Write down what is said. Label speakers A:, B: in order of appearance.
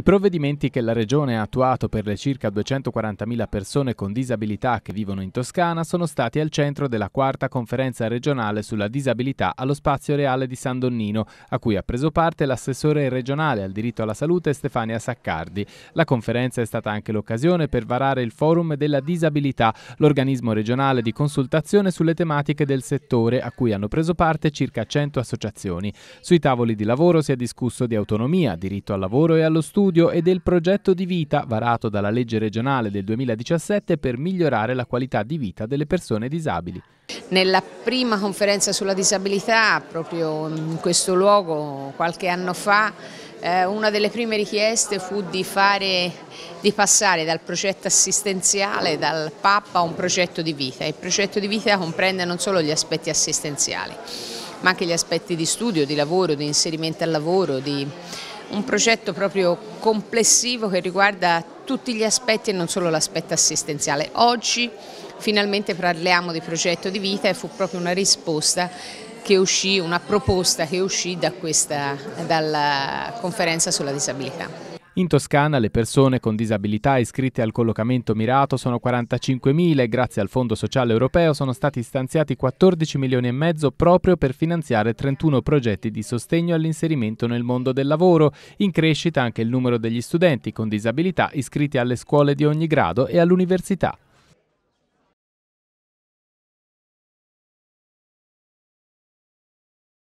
A: I provvedimenti che la Regione ha attuato per le circa 240.000 persone con disabilità che vivono in Toscana sono stati al centro della quarta conferenza regionale sulla disabilità allo Spazio Reale di San Donnino, a cui ha preso parte l'assessore regionale al diritto alla salute Stefania Saccardi. La conferenza è stata anche l'occasione per varare il Forum della Disabilità, l'organismo regionale di consultazione sulle tematiche del settore, a cui hanno preso parte circa 100 associazioni. Sui tavoli di lavoro si è discusso di autonomia, diritto al lavoro e allo studio studio e del progetto di vita varato dalla legge regionale del 2017 per migliorare la qualità di vita delle persone disabili.
B: Nella prima conferenza sulla disabilità, proprio in questo luogo qualche anno fa, eh, una delle prime richieste fu di, fare, di, passare dal progetto assistenziale, dal PAP a un progetto di vita. Il progetto di vita comprende non solo gli aspetti assistenziali, ma anche gli aspetti di studio, di lavoro, di inserimento al lavoro, di un progetto proprio complessivo che riguarda tutti gli aspetti e non solo l'aspetto assistenziale. Oggi finalmente parliamo di progetto di vita e fu proprio una risposta che uscì, una proposta che uscì da questa, dalla conferenza sulla disabilità.
A: In Toscana le persone con disabilità iscritte al collocamento mirato sono 45.000 e grazie al Fondo Sociale Europeo sono stati stanziati 14 milioni e mezzo proprio per finanziare 31 progetti di sostegno all'inserimento nel mondo del lavoro. In crescita anche il numero degli studenti con disabilità iscritti alle scuole di ogni grado e all'università.